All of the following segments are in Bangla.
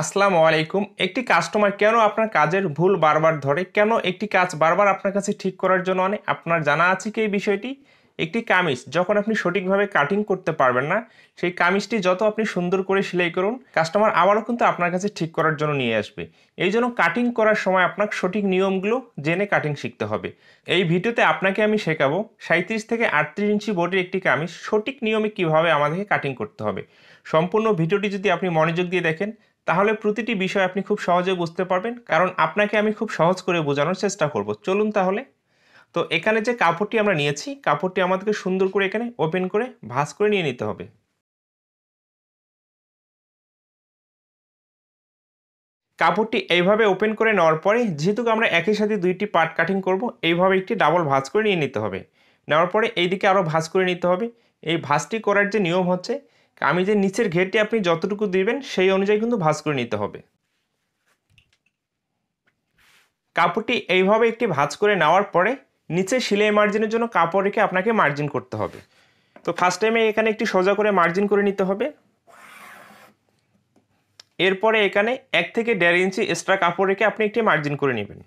আসসালামু আলাইকুম একটি কাস্টমার কেন আপনার কাজের ভুল বারবার ধরে কেন একটি কাজ বারবার আপনার কাছে ঠিক করার জন্য অনেক আপনার জানা আছে কি এই বিষয়টি একটি কামিজ যখন আপনি সঠিকভাবে কাটিং করতে পারবেন না সেই কামিজটি যত আপনি সুন্দর করে সেলাই করুন কাস্টমার আবারও কিন্তু আপনার কাছে ঠিক করার জন্য নিয়ে আসবে এই জন্য কাটিং করার সময় আপনার সঠিক নিয়মগুলো জেনে কাটিং শিখতে হবে এই ভিডিওতে আপনাকে আমি শেখাবো সাঁত্রিশ থেকে আটত্রিশ ইঞ্চি বোর্ডের একটি কামিজ সঠিক নিয়মে কিভাবে আমাদেরকে কাটিং করতে হবে সম্পূর্ণ ভিডিওটি যদি আপনি মনোযোগ দিয়ে দেখেন তাহলে প্রতিটি বিষয় আপনি খুব সহজে বুঝতে পারবেন কারণ আপনাকে আমি খুব সহজ করে বোঝানোর চেষ্টা করব চলুন তাহলে তো এখানে যে কাপড়টি আমরা নিয়েছি কাপড়টি আমাদেরকে সুন্দর করে এখানে ওপেন করে ভাঁজ করে নিয়ে নিতে হবে কাপড়টি এইভাবে ওপেন করে নেওয়ার পরে যেহেতু আমরা একই সাথে দুইটি পার্ট কাটিং করব এইভাবে একটি ডাবল ভাঁজ করে নিয়ে নিতে হবে নেওয়ার পরে এইদিকে আরও ভাঁজ করে নিতে হবে এই ভাঁজটি করার যে নিয়ম হচ্ছে কামিজের নিচের ঘেরটি আপনি যতটুকু দিবেন সেই অনুযায়ী কিন্তু ভাঁজ করে নিতে হবে কাপড়টি এইভাবে একটি ভাঁজ করে নেওয়ার পরে নিচে সিলাই মার্জিনের জন্য কাপড় রেখে আপনাকে মার্জিন করতে হবে তো ফার্স্ট টাইমে এখানে একটি সোজা করে মার্জিন করে নিতে হবে এরপরে এখানে এক থেকে দেড় ইঞ্চি এক্সট্রা কাপড় রেখে আপনি একটি মার্জিন করে নেবেন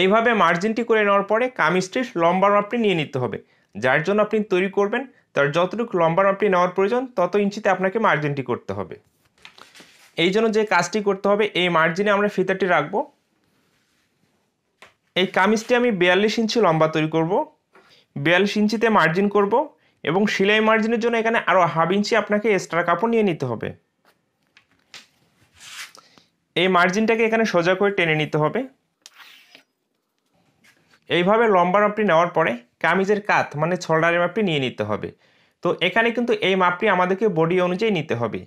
এইভাবে মার্জিনটি করে নেওয়ার পরে কামিজটির লম্বা মাপটি নিয়ে নিতে হবে যার জন্য আপনি তৈরি করবেন তার যতটুকু লম্বা মাপটি নেওয়ার প্রয়োজন তত ইঞ্চিতে আপনাকে মার্জিনটি করতে হবে এই জন্য যে কাজটি করতে হবে এই মার্জিনে আমরা ফিতাটি রাখব এই কামিজটি আমি বিয়াল্লিশ ইঞ্চি লম্বা তৈরি করব বিয়াল্লিশ ইঞ্চিতে মার্জিন করব এবং সেলাই মার্জিনের জন্য এখানে আরও হাফ ইঞ্চি আপনাকে এক্সট্রা কাপড় নিয়ে নিতে হবে এই মার্জিনটাকে এখানে সোজা করে টেনে নিতে হবে এইভাবে লম্বা রপটি নেওয়ার পরে কামিজের কাত মানে ছোলডারের মাপটি নিয়ে নিতে হবে তো এখানে কিন্তু এই মাপটি আমাদেরকে বডি অনুযায়ী নিতে হবে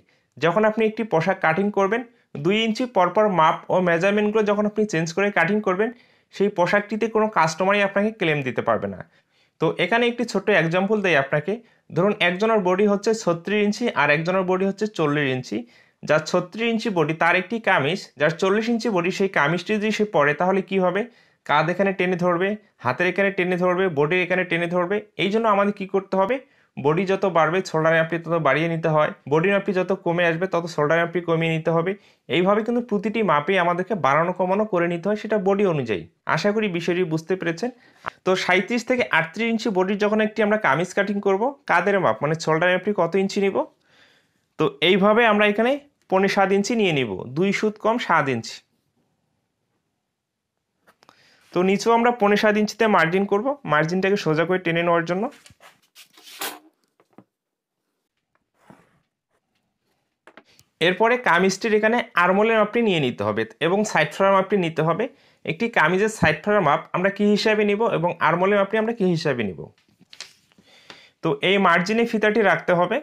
যখন আপনি একটি পোশাক কাটিং করবেন দুই ইঞ্চি পরপর মাপ ও মেজারমেন্টগুলো যখন আপনি চেঞ্জ করে কাটিং করবেন সেই পোশাকটিতে কোনো কাস্টমারই আপনাকে ক্লেম দিতে পারবে না তো এখানে একটি ছোট্ট এক্সাম্পল দেয় আপনাকে ধরুন একজনের বডি হচ্ছে ছত্রিশ ইঞ্চি আর একজনের বডি হচ্ছে চল্লিশ ইঞ্চি যার ছত্রিশ ইঞ্চি বডি তার একটি কামিজ যার চল্লিশ ইঞ্চি বডি সেই কামিজটি যদি সে পরে তাহলে কি হবে কাঁধ এখানে টেনে ধরবে হাতের এখানে টেনে ধরবে বডির এখানে টেনে ধরবে এই জন্য আমাদের কি করতে হবে বডি যত বাড়বে শোল্ডার অ্যাম্পটি তত বাড়িয়ে নিতে হয় বডি মাপটি যত কমে আসবে তত শোল্ডার অ্যাম্পটি কমিয়ে নিতে হবে এইভাবে কিন্তু প্রতিটি মাপে আমাদেরকে বাড়ানো কমানো করে নিতে হয় সেটা বডি অনুযায়ী আশা করি বিষয়টি বুঝতে পেরেছেন তো সাঁত্রিশ থেকে আটত্রিশ ইঞ্চি বডির যখন একটি আমরা কামিজ কাটিং করব কাদের মাপ মানে শোল্ডার অ্যাম্পটি কত ইঞ্চি নিব তো এইভাবে আমরা এখানে পনেরো সাত ইঞ্চি নিয়ে নিব দুই সুদ কম সাত ইঞ্চি তো নিচেও আমরা পনেরো সাত ইঞ্চিতে মার্জিন করব মার্জিনটাকে সোজা করে টেনে নেওয়ার জন্য এরপরে কামিজটির এখানে আরমোলের মাপটি নিয়ে নিতে হবে এবং সাইড ফ্রার মাপটি নিতে হবে একটি কামিজের সাইড ফ্রার মাপ আমরা কি হিসাবে নিব এবং আরমোলের মাপটি আমরা কি হিসাবে নিব তো এই মার্জিনে ফিতাটি রাখতে হবে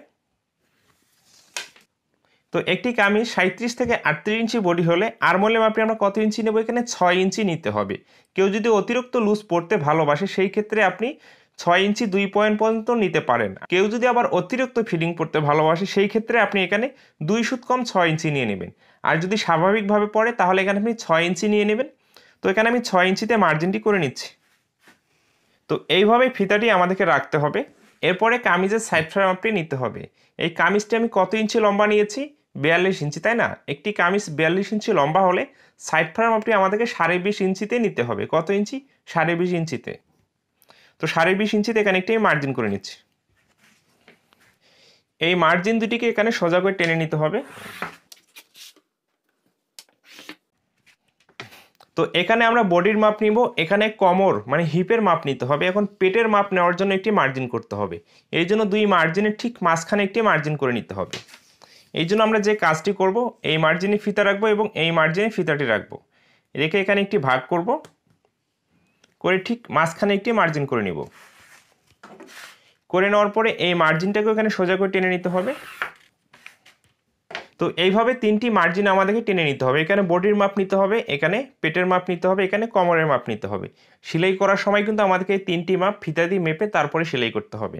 তো একটি কামিজ সাঁত্রিশ থেকে আটত্রিশ ইঞ্চি বডি হলে আরমোলে মাপে আমরা কত ইঞ্চি নেব এখানে ছয় ইঞ্চি নিতে হবে কেউ যদি অতিরিক্ত লুজ পড়তে ভালোবাসে সেই ক্ষেত্রে আপনি ছয় ইঞ্চি দুই পয়েন্ট পর্যন্ত নিতে পারেন কেউ যদি আবার অতিরিক্ত ফিডিং পড়তে ভালোবাসে সেই ক্ষেত্রে আপনি এখানে দুই সুত কম ছয় ইঞ্চি নিয়ে নেবেন আর যদি স্বাভাবিকভাবে পড়ে তাহলে এখানে আপনি ছয় ইঞ্চি নিয়ে নেবেন তো এখানে আমি ছয় ইঞ্চিতে মার্জিনটি করে নিচ্ছি তো এইভাবে ফিতাটি আমাদেরকে রাখতে হবে এরপরে কামিজের সাইড ফ্রাম আপনি নিতে হবে এই কামিজটি আমি কত ইঞ্চি লম্বা নিয়েছি বিয়াল্লিশ ইঞ্চি তাই না একটি কামিজ বিয়াল্লিশ ইঞ্চি লম্বা হলে সাইড ফার্ম আপনি আমাদেরকে সাড়ে বিশ ইঞ্চিতে নিতে হবে কত ইঞ্চি সাড়ে বিশ ইঞ্চিতে তো সাড়ে বিশ ইঞ্চিতে এখানে একটি মার্জিন করে নিচ্ছি এই মার্জিন দুটিকে এখানে সোজা করে টেনে নিতে হবে তো এখানে আমরা বডির মাপ নিব এখানে কমর মানে হিপের মাপ নিতে হবে এখন পেটের মাপ নেওয়ার জন্য একটি মার্জিন করতে হবে এই জন্য দুই মার্জিনের ঠিক মাঝখানে একটি মার্জিন করে নিতে হবে এই জন্য আমরা যে কাজটি করব এই মার্জিনে ফিতা রাখবো এবং এই মার্জিনে ফিতাটি রাখবো রেখে এখানে একটি ভাগ করব করে ঠিক মাঝখানে একটি মার্জিন করে নিব করে নেওয়ার পরে এই মার্জিনটাকে এখানে সোজা করে টেনে নিতে হবে তো এইভাবে তিনটি মার্জিন আমাদেরকে টেনে নিতে হবে এখানে বডির মাপ নিতে হবে এখানে পেটের মাপ নিতে হবে এখানে কমরের মাপ নিতে হবে সেলাই করার সময় কিন্তু আমাদেরকে এই তিনটি মাপ ফিতা দিয়ে মেপে তারপরে সেলাই করতে হবে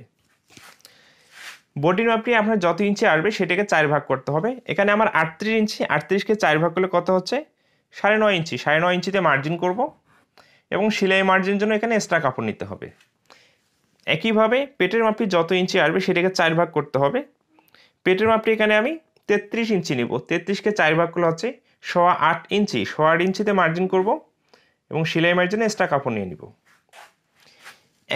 বডি মাপটি আপনার যত ইঞ্চি আসবে সেটাকে চার ভাগ করতে হবে এখানে আমার আটত্রিশ ইঞ্চি আটত্রিশকে চার ভাগ করলে কত হচ্ছে সাড়ে নয় ইঞ্চি সাড়ে নয় ইঞ্চিতে মার্জিন করব এবং সেলাই মার্জিনের জন্য এখানে এক্সট্রা কাপড় নিতে হবে একইভাবে পেটের মাপটি যত ইঞ্চি আসবে সেটাকে চার ভাগ করতে হবে পেটের মাপটি এখানে আমি তেত্রিশ ইঞ্চি নিব তেত্রিশকে চার ভাগ করলে হচ্ছে সোয়া আট ইঞ্চি সোয়া আট ইঞ্চিতে মার্জিন করব এবং সেলাই মার্জিনে এক্সট্রা কাপড় নিয়ে নিব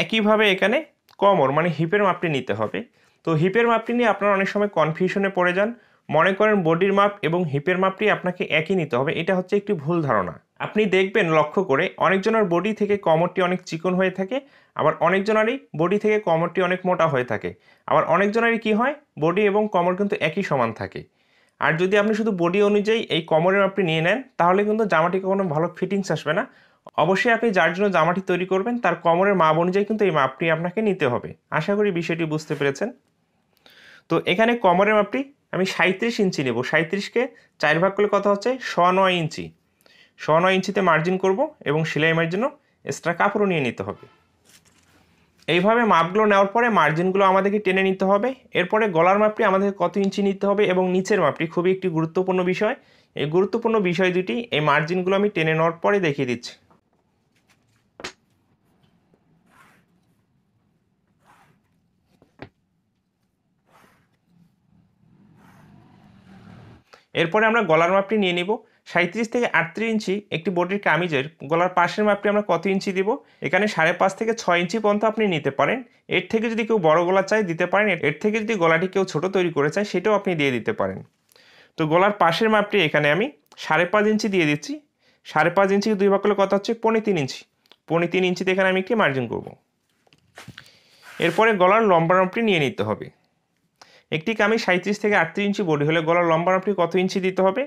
একইভাবে এখানে কমর মানে হিপের মাপটি নিতে হবে তো হিপের মাপটি নিয়ে আপনারা অনেক সময় কনফিউশনে পড়ে যান মনে করেন বডির মাপ এবং হিপের মাপটি আপনাকে একই নিতে হবে এটা হচ্ছে একটি ভুল ধারণা আপনি দেখবেন লক্ষ্য করে অনেকজনের বডি থেকে কমরটি অনেক চিকন হয়ে থাকে আবার অনেকজনারই বডি থেকে কমরটি অনেক মোটা হয়ে থাকে আবার অনেকজনেরই কি হয় বডি এবং কমর কিন্তু একই সমান থাকে আর যদি আপনি শুধু বডি অনুযায়ী এই কমরের মাপটি নিয়ে নেন তাহলে কিন্তু জামাটি কখনো ভালো ফিটিংস আসবে না অবশ্যই আপনি যার জন্য জামাটি তৈরি করবেন তার কমরের মাপ অনুযায়ী কিন্তু এই মাপটি আপনাকে নিতে হবে আশা করি বিষয়টি বুঝতে পেরেছেন তো এখানে কমরের মাপটি আমি সাঁত্রিশ ইঞ্চি নেব সাঁত্রিশকে চার ভাগ করলে কথা হচ্ছে শ নয় ইঞ্চি শ নয় ইঞ্চিতে মার্জিন করব এবং সেলাই মার জন্য এক্সট্রা কাপড়ও নিয়ে নিতে হবে এইভাবে মাপগুলো নেওয়ার পরে মার্জিনগুলো আমাদেরকে টেনে নিতে হবে এরপরে গলার মাপটি আমাদের কত ইঞ্চি নিতে হবে এবং নিচের মাপটি খুবই একটি গুরুত্বপূর্ণ বিষয় এই গুরুত্বপূর্ণ বিষয় দুটি এই মার্জিনগুলো আমি টেনে নেওয়ার পরে দেখিয়ে দিচ্ছি এরপরে আমরা গলার মাপটি নিয়ে নিব সাঁত্রিশ থেকে আটত্রিশ ইঞ্চি একটি বডির কামিজের গলার পাশের মাপটি আমরা কত ইঞ্চি দিব এখানে সাড়ে পাঁচ থেকে ছয় ইঞ্চি পর্যন্ত আপনি নিতে পারেন এর থেকে যদি কেউ বড় গলা চায় দিতে পারেন এর থেকে যদি গলাটি কেউ ছোট তৈরি করে চায় সেটাও আপনি দিয়ে দিতে পারেন তো গলার পাশের মাপটি এখানে আমি সাড়ে পাঁচ ইঞ্চি দিয়ে দিচ্ছি সাড়ে পাঁচ ইঞ্চি দুই ভাগ করলে কথা হচ্ছে পনে তিন ইঞ্চি পনে তিন ইঞ্চিতে এখানে আমি একটি মার্জিন করব এরপরে গলার লম্বা মাপটি নিয়ে নিতে হবে একটি কামি সাঁত্রিশ থেকে আটত্রিশ ইঞ্চি বডি হলে গলার লম্বা আপনি কত ইঞ্চি দিতে হবে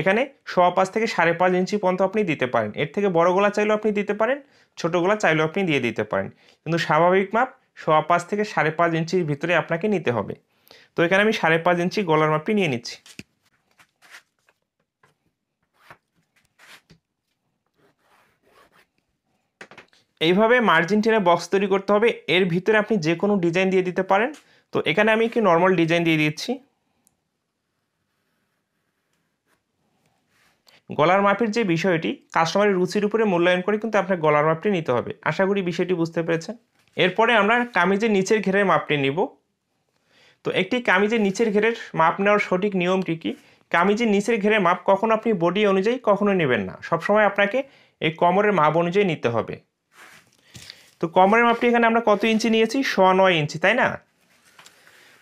এখানে সোয়া পাঁচ থেকে সাড়ে পাঁচ ইঞ্চি পর্যন্ত আপনি দিতে পারেন এর থেকে বড় গলা চাইলেও আপনি দিতে পারেন ছোটো গলা চাইলেও আপনি দিয়ে দিতে পারেন কিন্তু স্বাভাবিক মাপ সোয়া পাঁচ থেকে সাড়ে পাঁচ ইঞ্চির ভিতরে আপনাকে নিতে হবে তো এখানে আমি সাড়ে পাঁচ ইঞ্চি গলার মাপটি নিয়ে নিচ্ছি এইভাবে মার্জিন টেনে বক্স তৈরি করতে হবে এর ভিতরে আপনি যে কোনো ডিজাইন দিয়ে দিতে পারেন তো এখানে আমি একটি নর্মাল ডিজাইন দিয়ে দিচ্ছি গলার মাপের যে বিষয়টি কাস্টমারের রুচির উপরে মূল্যায়ন করে কিন্তু আপনার গলার মাপটি নিতে হবে আশা করি বিষয়টি বুঝতে পেরেছেন এরপরে আমরা কামিজের নিচের ঘেরের মাপটি নিব তো একটি কামিজের নিচের ঘেরের মাপ নেওয়ার সঠিক নিয়মটি কি কামিজের নিচের ঘেরের মাপ কখনো আপনি বডি অনুযায়ী কখনো নেবেন না সবসময় আপনাকে এই কমরের মাপ অনুযায়ী নিতে হবে তো কমরের মাপটি এখানে আমরা কত ইঞ্চি নিয়েছি শ নয় ইঞ্চি তাই না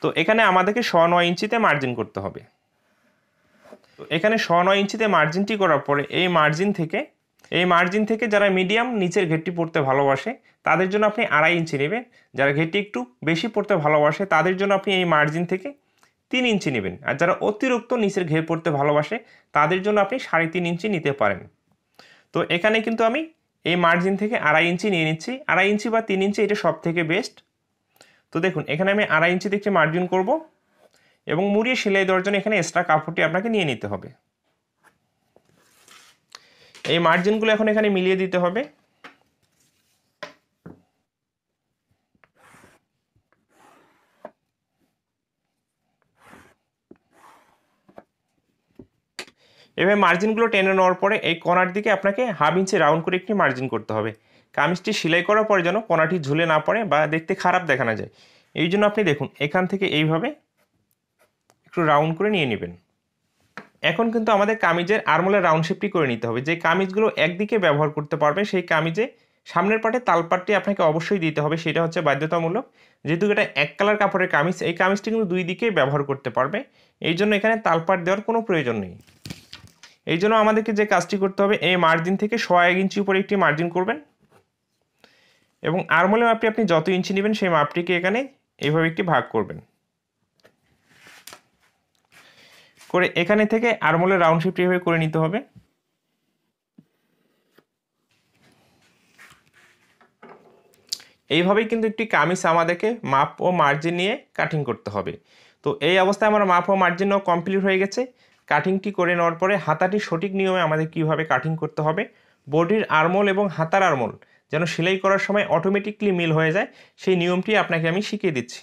তো এখানে আমাদেরকে শ নয় ইঞ্চিতে মার্জিন করতে হবে তো এখানে শ নয় ইঞ্চিতে মার্জিনটি করার পরে এই মার্জিন থেকে এই মার্জিন থেকে যারা মিডিয়াম নিচের ঘেটটি পড়তে ভালোবাসে তাদের জন্য আপনি আড়াই ইঞ্চি নেবেন যারা ঘেটটি একটু বেশি পড়তে ভালোবাসে তাদের জন্য আপনি এই মার্জিন থেকে তিন ইঞ্চি নেবেন আর যারা অতিরিক্ত নিচের ঘের পড়তে ভালোবাসে তাদের জন্য আপনি সাড়ে তিন ইঞ্চি নিতে পারেন তো এখানে কিন্তু আমি এই মার্জিন থেকে আড়াই ইঞ্চি নিয়ে নিচ্ছি আড়াই ইঞ্চি বা তিন ইঞ্চি এটা সব থেকে বেস্ট তো দেখুন এখানে আমি আড়াই ইঞ্চি দেখছি মার্জিন করব এবং মুড়িয়ে সেলাই দেওয়ার জন্য এখানে এক্সট্রা কাপড়টি আপনাকে নিয়ে নিতে হবে এই মার্জিনগুলো এখন এখানে মিলিয়ে দিতে হবে এভাবে মার্জিনগুলো টেনে নেওয়ার পরে এই কণার দিকে আপনাকে হাফ ইঞ্চি রাউন্ড করে একটি মার্জিন করতে হবে কামিজটি সেলাই করার পরে যেন কোনাটি ঝুলে না পড়ে বা দেখতে খারাপ দেখা না যায় এই জন্য আপনি দেখুন এখান থেকে এইভাবে একটু রাউন্ড করে নিয়ে নেবেন এখন কিন্তু আমাদের কামিজের আরমোলের রাউন্ড শেপটি করে নিতে হবে যে কামিজগুলো একদিকে ব্যবহার করতে পারবে সেই কামিজে সামনের পাটে তালপাটটি আপনাকে অবশ্যই দিতে হবে সেটা হচ্ছে বাধ্যতামূলক যেহেতু এটা এক কালার কাপড়ের কামিজ এই কামিজটি কিন্তু দুই দিকে ব্যবহার করতে পারবে এই জন্য এখানে তালপাট দেওয়ার কোনো প্রয়োজন নেই এই জন্য আমাদেরকে যে কাজটি করতে হবে এই মার্জিন থেকে সোয়া এক ইঞ্চি উপরে একটি মার্জিন করবেন এবং আর্মোলে মাপটি আপনি যত ইঞ্চি নেবেন সেই মাপটিকে এখানে এইভাবে একটি ভাগ করবেন করে এখানে থেকে আর্মোলে রাউন্ড শেপটি এভাবে করে নিতে হবে এইভাবেই কিন্তু একটি কামিজ আমাদেরকে মাপ ও মার্জিন নিয়ে কাটিং করতে হবে তো এই অবস্থায় আমার মাপ ও মার্জিনও কমপ্লিট হয়ে গেছে কাটিংটি করে নেওয়ার পরে হাতাটি সঠিক নিয়মে আমাদের কিভাবে কাটিং করতে হবে বডির আর্মোল এবং হাতার আর্মোল যেন সেলাই করার সময় অটোমেটিকলি মিল হয়ে যায় সেই নিয়মটি আপনাকে আমি শিখিয়ে দিচ্ছি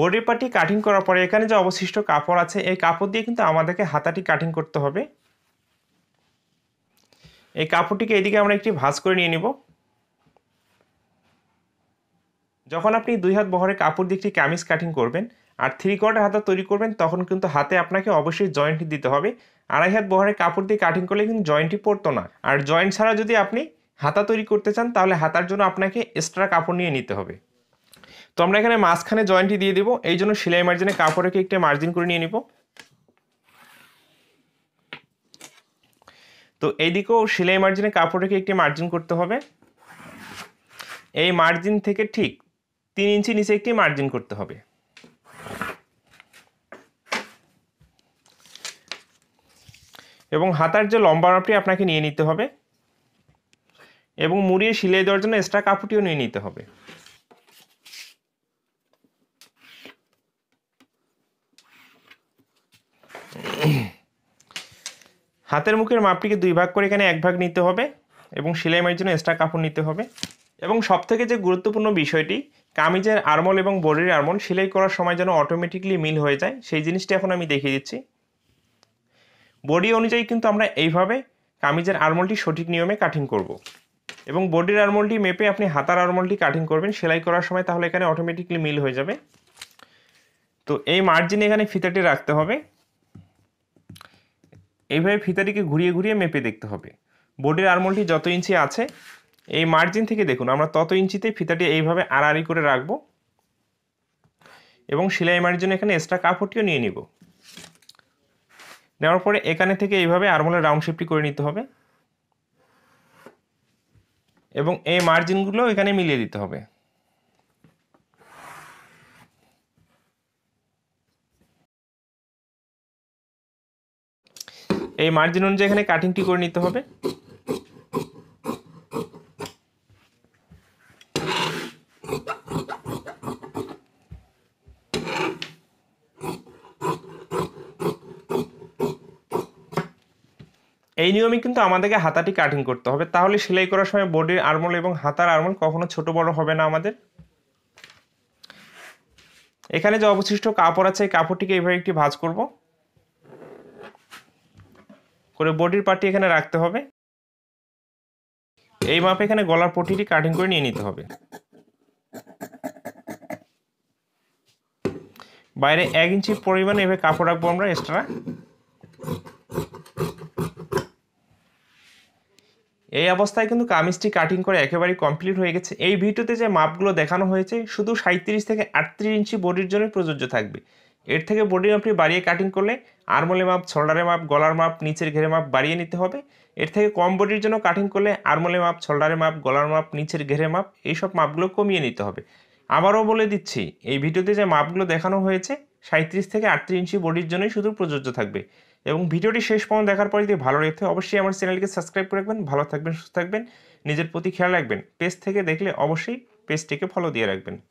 বডির পার্টি কাটিং করার পরে এখানে যে অবশিষ্ট কাপড় আছে এই কাপড় দিয়ে কিন্তু আমাদেরকে হাতাটি কাটিং করতে হবে এই কাপড়টিকে এদিকে আমরা একটি ভাঁজ করে নিয়ে নিব যখন আপনি দুই হাত বহরে কাপড় দিয়ে একটি কামিজ কাটিং করবেন আর থ্রি কোয়ার্টার হাতা তৈরি করবেন তখন কিন্তু হাতে আপনাকে অবশ্যই জয়েন্টটি দিতে হবে আড়াই হাত বহরে কাপড় দিয়ে কাটিং করলে কিন্তু জয়েন্টটি পড়তো না আর জয়েন্ট ছাড়া যদি আপনি হাতা তৈরি করতে চান তাহলে হাতার জন্য আপনাকে এক্সট্রা কাপড় নিয়ে নিতে হবে তো আমরা এখানে মাঝখানে জয়েন্টটি দিয়ে দেবো এই জন্য সেলাই মার্জিনে কাপড়কে একটা মার্জিন করে নিয়ে নিব তো এইদিকেও সেলাই মার্জিনে কাপড়কে একটি মার্জিন করতে হবে এই মার্জিন থেকে ঠিক তিন ইঞ্চি নিচে একটি মার্জিন করতে হবে এবং হাতার যে লম্বা মাপটি আপনাকে নিয়ে নিতে হবে এবং মুড়িয়ে সিলাই দেওয়ার জন্য এক্সট্রা কাপড়টিও নিয়ে নিতে হবে হাতের মুখের মাপটিকে দুই ভাগ করে এখানে এক ভাগ নিতে হবে এবং সেলাই মারির জন্য এক্সট্রা কাপড় নিতে হবে এবং সবথেকে যে গুরুত্বপূর্ণ বিষয়টি কামিজের আরমল এবং বডির আরমল সেলাই করার সময় যেন অটোমেটিকলি মিল হয়ে যায় সেই জিনিসটি এখন আমি দেখিয়ে দিচ্ছি বডি অনুযায়ী কিন্তু আমরা এইভাবে কামিজের আরমলটি সঠিক নিয়মে কাটিং করব। এবং বডির আরমলটি মেপে আপনি হাতার আরমলটি কাটিং করবেন সেলাই করার সময় তাহলে এখানে অটোমেটিকলি মিল হয়ে যাবে তো এই মার্জিন এখানে ফিতাটি রাখতে হবে এইভাবে ফিতাটিকে ঘুরিয়ে ঘুরিয়ে মেপে দেখতে হবে বোর্ডের আরমোলটি যত ইঞ্চি আছে এই মার্জিন থেকে দেখুন আমরা তত ইঞ্চিতে ফিতাটি এইভাবে আড়াআড়ি করে রাখবো এবং সেলাই মার্জিন এখানে এক্সট্রা কাপড়টিও নিয়ে নিব নেওয়ার পরে এখানে থেকে এইভাবে আরমোলের রাউন্ড শেপটি করে নিতে হবে এবং এই মার্জিনগুলো এখানে মিলিয়ে দিতে হবে এই মার্জিন অনুযায়ী এখানে কাটিংটি করে নিতে হবে এই নিয়মে কিন্তু আমাদেরকে হাতাটি কাটিং করতে হবে তাহলে সেলাই করার সময় বডির আর্মল এবং হাতার আর্মল কখনো ছোট বড় হবে না আমাদের এখানে যে অবশিষ্ট কাপড় আছে এই কাপড়টিকে এইভাবে একটি ভাজ করবো করে বডির পার্টি এখানে রাখতে হবে এই মাপে এখানে গলার পটিটি কাটিং করে নিয়ে নিতে হবে বাইরে এক ইঞ্চি পরিমাণে এভাবে কাপড় রাখবো আমরা এক্সট্রা এই অবস্থায় কিন্তু কামিজটি কাটিং করে একেবারে কমপ্লিট হয়ে গেছে এই ভিডিওতে যে মাপগুলো দেখানো হয়েছে শুধু সাঁত্রিশ থেকে আটত্রিশ ইঞ্চি বডির জন্য প্রযোজ্য থাকবে এর থেকে বডির মাপটি বাড়িয়ে কাটিং করলে আর্মলে মাপ ছোল্ডারে মাপ গলার মাপ নিচের ঘেরে মাপ বাড়িয়ে নিতে হবে এর থেকে কম বডির জন্য কাটিং করলে আর্মলে মাপ ছোল্ডারে মাপ গলার মাপ নিচের ঘেরে মাপ এইসব মাপগুলো কমিয়ে নিতে হবে আবারও বলে দিচ্ছি এই ভিডিওতে যে মাপগুলো দেখানো হয়েছে সাঁত্রিশ থেকে আটত্রিশ ইঞ্চি বডির জন্যই শুধু প্রযোজ্য থাকবে এবং ভিডিওটি শেষ পর্যন্ত দেখার পর যদি ভালো লেগে অবশ্যই আমার চ্যানেলকে সাবস্ক্রাইব করে রাখবেন ভালো থাকবেন সুস্থ থাকবেন নিজের প্রতি খেয়াল রাখবেন পেজ থেকে দেখলে অবশ্যই পেজটিকে ফলো দিয়ে রাখবেন